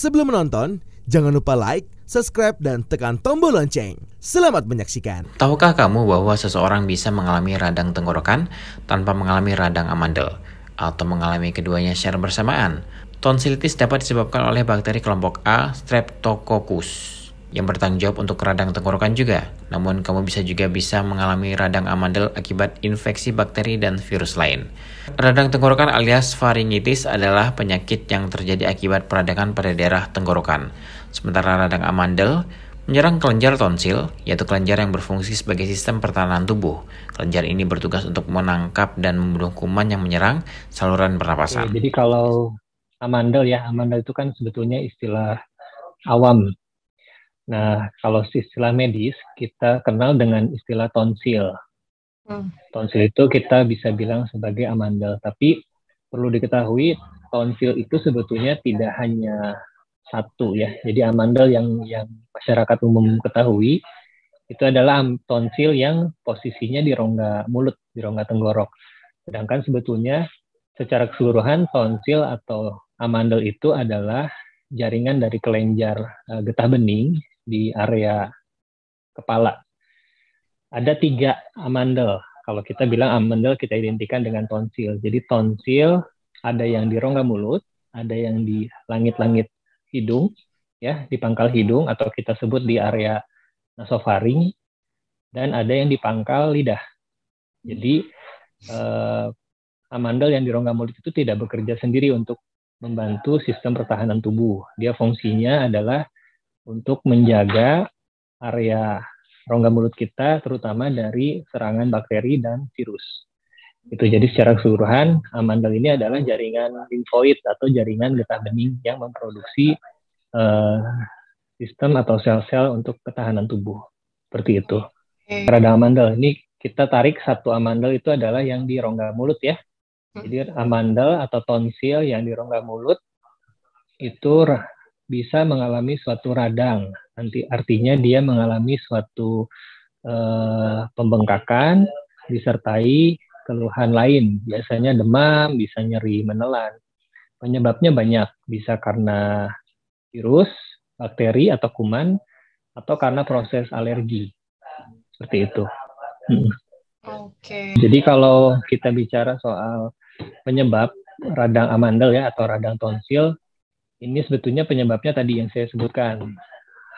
Sebelum menonton, jangan lupa like, subscribe, dan tekan tombol lonceng. Selamat menyaksikan. Tahukah kamu bahwa seseorang bisa mengalami radang tenggorokan tanpa mengalami radang amandel? Atau mengalami keduanya secara bersamaan? Tonsilitis dapat disebabkan oleh bakteri kelompok A Streptococcus yang bertanggung jawab untuk radang tenggorokan juga. Namun kamu bisa juga bisa mengalami radang amandel akibat infeksi bakteri dan virus lain. Radang tenggorokan alias faringitis adalah penyakit yang terjadi akibat peradangan pada daerah tenggorokan. Sementara radang amandel menyerang kelenjar tonsil, yaitu kelenjar yang berfungsi sebagai sistem pertahanan tubuh. Kelenjar ini bertugas untuk menangkap dan membunuh kuman yang menyerang saluran pernapasan. Jadi kalau amandel ya, amandel itu kan sebetulnya istilah awam Nah, kalau istilah medis kita kenal dengan istilah tonsil. Hmm. Tonsil itu kita bisa bilang sebagai amandel, tapi perlu diketahui tonsil itu sebetulnya tidak hanya satu ya. Jadi amandel yang yang masyarakat umum ketahui itu adalah tonsil yang posisinya di rongga mulut, di rongga tenggorok. Sedangkan sebetulnya secara keseluruhan tonsil atau amandel itu adalah jaringan dari kelenjar eh, getah bening di area kepala. Ada tiga amandel. Kalau kita bilang amandel kita identikan dengan tonsil. Jadi tonsil ada yang di rongga mulut, ada yang di langit-langit hidung, ya di pangkal hidung atau kita sebut di area nasofaring, dan ada yang di pangkal lidah. Jadi eh, amandel yang di rongga mulut itu tidak bekerja sendiri untuk membantu sistem pertahanan tubuh. Dia fungsinya adalah untuk menjaga area rongga mulut kita terutama dari serangan bakteri dan virus. Itu jadi secara keseluruhan amandel ini adalah jaringan limfoid atau jaringan getah bening yang memproduksi uh, sistem atau sel-sel untuk ketahanan tubuh. Seperti itu. Terhadap amandel ini kita tarik satu amandel itu adalah yang di rongga mulut ya. Hmm. Jadi amandel atau tonsil yang di rongga mulut itu bisa mengalami suatu radang. Nanti artinya dia mengalami suatu uh, pembengkakan disertai keluhan lain, biasanya demam, bisa nyeri menelan. Penyebabnya banyak, bisa karena virus, bakteri atau kuman, atau karena proses alergi. Seperti itu. Hmm. Okay. Jadi kalau kita bicara soal penyebab radang amandel ya atau radang tonsil, ini sebetulnya penyebabnya tadi yang saya sebutkan.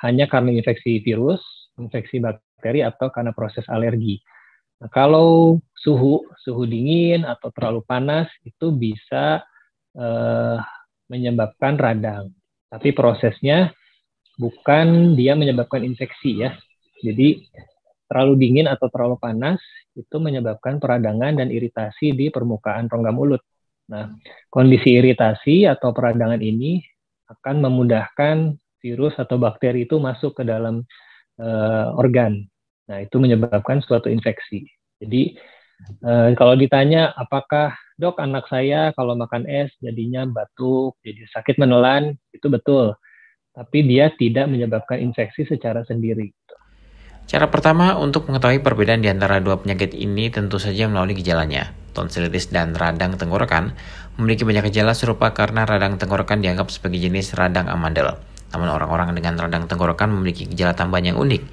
Hanya karena infeksi virus, infeksi bakteri, atau karena proses alergi. Nah, kalau suhu, suhu dingin atau terlalu panas itu bisa eh, menyebabkan radang. Tapi prosesnya bukan dia menyebabkan infeksi ya. Jadi terlalu dingin atau terlalu panas itu menyebabkan peradangan dan iritasi di permukaan rongga mulut. Nah, kondisi iritasi atau peradangan ini akan memudahkan virus atau bakteri itu masuk ke dalam uh, organ. Nah, itu menyebabkan suatu infeksi. Jadi, uh, kalau ditanya apakah dok anak saya kalau makan es jadinya batuk, jadi sakit menelan, itu betul. Tapi dia tidak menyebabkan infeksi secara sendiri. Cara pertama untuk mengetahui perbedaan di antara dua penyakit ini tentu saja melalui gejalanya. Tonsilitis dan radang tenggorokan memiliki banyak gejala serupa karena radang tenggorokan dianggap sebagai jenis radang amandel. Namun orang-orang dengan radang tenggorokan memiliki gejala tambahan yang unik.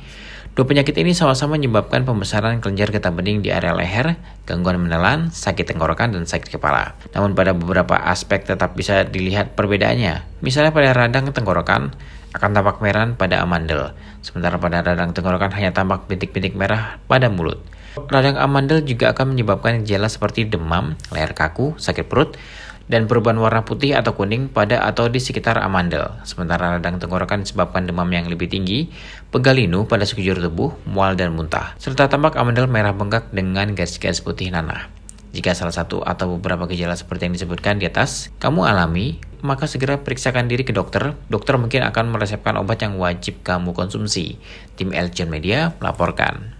Dua penyakit ini sama-sama menyebabkan pembesaran kelenjar getah bening di area leher, gangguan menelan, sakit tenggorokan, dan sakit kepala. Namun pada beberapa aspek tetap bisa dilihat perbedaannya. Misalnya pada radang tenggorokan, akan tampak merah pada amandel, sementara pada radang tenggorokan hanya tampak bintik-bintik merah pada mulut. Radang amandel juga akan menyebabkan gejala seperti demam, leher kaku, sakit perut, dan perubahan warna putih atau kuning pada atau di sekitar amandel. Sementara radang tenggorokan disebabkan demam yang lebih tinggi, pegalinu pada sekujur tubuh, mual dan muntah, serta tampak amandel merah bengkak dengan garis-garis putih nanah. Jika salah satu atau beberapa gejala seperti yang disebutkan di atas kamu alami, maka segera periksakan diri ke dokter. Dokter mungkin akan meresepkan obat yang wajib kamu konsumsi. Tim Elgion Media melaporkan.